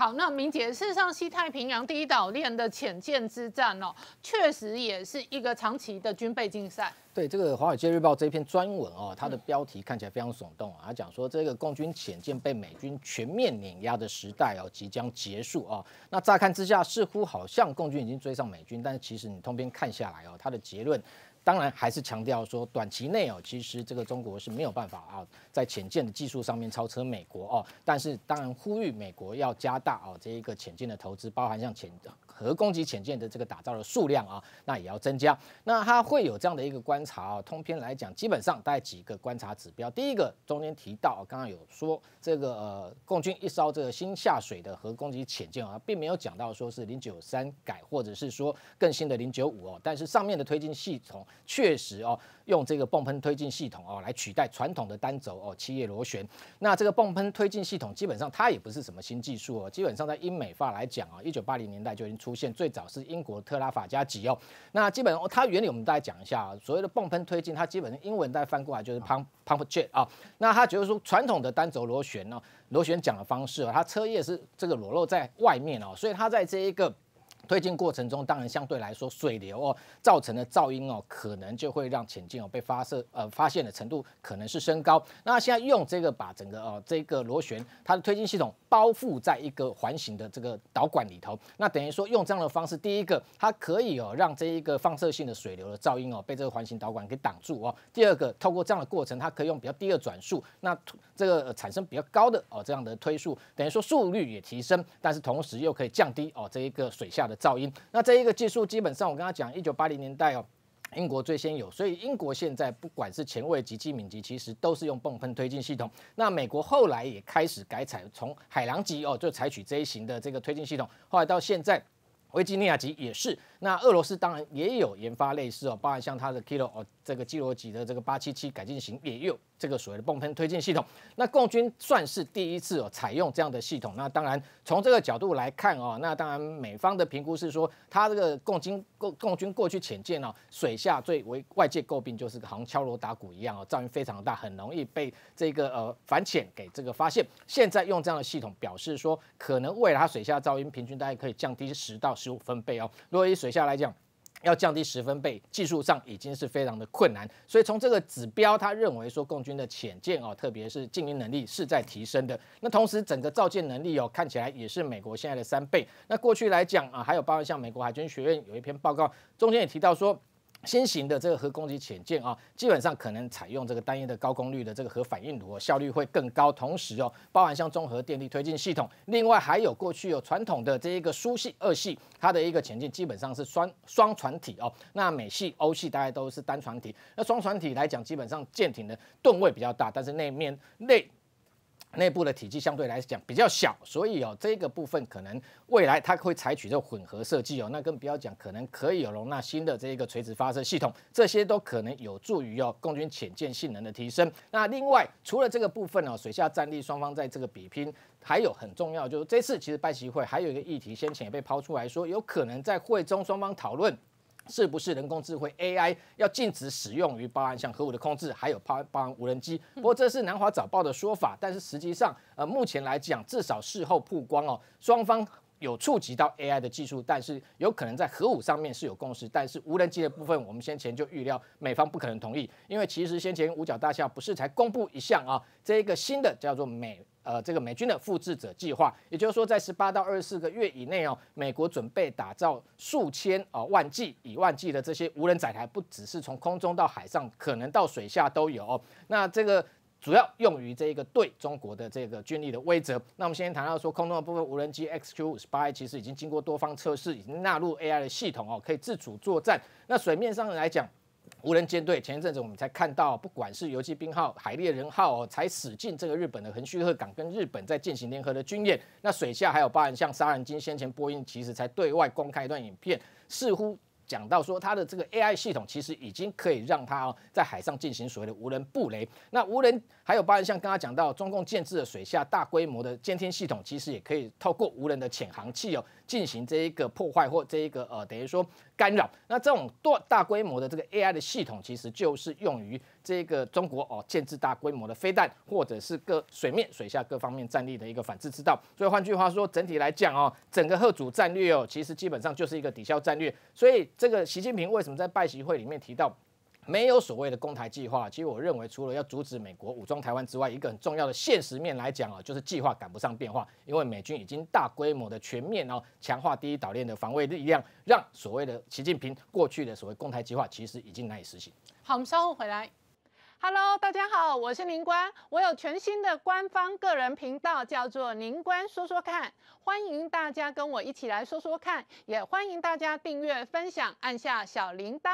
好，那明姐，事实上西太平洋第一岛链的浅见之战哦，确实也是一个长期的军备竞赛。对这个《华尔街日报》这篇专文哦，它的标题看起来非常耸动啊，它讲说这个共军浅见被美军全面碾压的时代哦即将结束啊。那乍看之下似乎好像共军已经追上美军，但是其实你通篇看下来哦，它的结论。当然还是强调说，短期内哦，其实这个中国是没有办法啊，在潜舰的技术上面超车美国哦。但是当然呼吁美国要加大哦，这一个潜舰的投资，包含像潜核攻击潜舰的这个打造的数量啊，那也要增加。那它会有这样的一个观察，通篇来讲，基本上概几个观察指标。第一个中间提到，刚刚有说这个呃，共军一艘这个新下水的核攻击潜舰啊，并没有讲到说是零九三改或者是说更新的零九五哦，但是上面的推进系统。确实哦，用这个泵喷推进系统哦来取代传统的单轴哦七叶螺旋。那这个泵喷推进系统基本上它也不是什么新技术哦，基本上在英美法来讲啊，一九八零年代就已经出现，最早是英国特拉法加级哦。那基本上它原理我们大家讲一下啊，所谓的泵喷推进它基本上英文再翻过来就是 pump pump jet 啊。那它就是说传统的单轴螺旋呢，螺旋桨的方式哦，它车叶是这个裸露在外面哦，所以它在这一个。推进过程中，当然相对来说水流哦造成的噪音哦，可能就会让潜艇哦被发射呃发现的程度可能是升高。那现在用这个把整个哦这个螺旋它的推进系统包覆在一个环形的这个导管里头，那等于说用这样的方式，第一个它可以哦让这一个放射性的水流的噪音哦被这个环形导管给挡住哦。第二个，透过这样的过程，它可以用比较低的转速，那这个产生比较高的哦这样的推速，等于说速率也提升，但是同时又可以降低哦这一个水下的。噪音。那这一个技术基本上，我跟他讲，一九八零年代哦，英国最先有，所以英国现在不管是前卫级、机敏级，其实都是用泵喷推进系统。那美国后来也开始改采，从海狼级哦就采取这一型的这个推进系统，后来到现在，维基尼亚级也是。那俄罗斯当然也有研发类似哦，包含像它的 Kilo 哦这个基罗级的这个八七七改进型也有。这个所谓的泵喷推进系统，那共军算是第一次哦采用这样的系统。那当然，从这个角度来看哦，那当然美方的评估是说，它这个共军共共军过去潜舰哦，水下最为外界诟病就是好像敲锣打鼓一样哦，噪音非常大，很容易被这个呃反潜给这个发现。现在用这样的系统，表示说可能未来水下噪音平均大概可以降低十到十五分贝哦，如果以水下来讲。要降低十分贝，技术上已经是非常的困难。所以从这个指标，他认为说，共军的潜舰哦，特别是静音能力是在提升的。那同时，整个造舰能力哦，看起来也是美国现在的三倍。那过去来讲啊，还有包括像美国海军学院有一篇报告，中间也提到说。新型的这个核攻击潜舰啊，基本上可能采用这个单一的高功率的这个核反应炉，效率会更高。同时哦，包含像综合电力推进系统，另外还有过去有传统的这一个苏系、二系，它的一个前舰基本上是双双船体哦。那美系、欧系大概都是单船体。那双船体来讲，基本上舰艇的吨位比较大，但是那面内。内部的体积相对来讲比较小，所以哦，这个部分可能未来它会采取这混合设计哦，那更不要讲可能可以有容纳新的这一个垂直发射系统，这些都可能有助于哦，共军潜舰性能的提升。那另外除了这个部分哦，水下战力双方在这个比拼，还有很重要就是这次其实拜习会还有一个议题，先前也被抛出来说，有可能在会中双方讨论。是不是人工智能 AI 要禁止使用于包含像核武的控制，还有包含无人机？不过这是南华早报的说法，但是实际上，呃，目前来讲，至少事后曝光哦，双方。有触及到 AI 的技术，但是有可能在核武上面是有共识，但是无人机的部分，我们先前就预料美方不可能同意，因为其实先前五角大校不是才公布一项啊，这一个新的叫做美呃这个美军的复制者计划，也就是说在十八到二十四个月以内哦，美国准备打造数千啊万计、以万计的这些无人载台，不只是从空中到海上，可能到水下都有。那这个。主要用于这一个对中国的这个军力的威慑。那我们先谈到说，空中的部分无人机 XQ58I，其实已经经过多方测试，已经纳入 AI 的系统哦，可以自主作战。那水面上来讲，无人舰队前一阵子我们才看到，不管是游击兵号、海猎人号，才驶进这个日本的横须贺港，跟日本在进行联合的军演。那水下还有八人，像杀人鲸，先前播映其实才对外公开一段影片，似乎。讲到说，它的这个 AI 系统其实已经可以让它哦在海上进行所谓的无人布雷。那无人还有包含像刚刚讲到中共建制的水下大规模的监听系统，其实也可以透过无人的潜航器哦。进行这一个破坏或这一个呃，等于说干扰。那这种多大规模的这个 AI 的系统，其实就是用于这个中国哦，建制大规模的飞弹，或者是各水面、水下各方面战力的一个反制之道。所以换句话说，整体来讲哦，整个核武战略哦，其实基本上就是一个抵消战略。所以这个习近平为什么在拜习会里面提到？没有所谓的攻台计划，其实我认为除了要阻止美国武装台湾之外，一个很重要的现实面来讲啊，就是计划赶不上变化，因为美军已经大规模的全面哦强化第一岛链的防卫力量，让所谓的习近平过去的所谓攻台计划其实已经难以实行。好，我们稍后回来。Hello，大家好，我是林官，我有全新的官方个人频道，叫做林官说说看，欢迎大家跟我一起来说说看，也欢迎大家订阅、分享，按下小铃铛。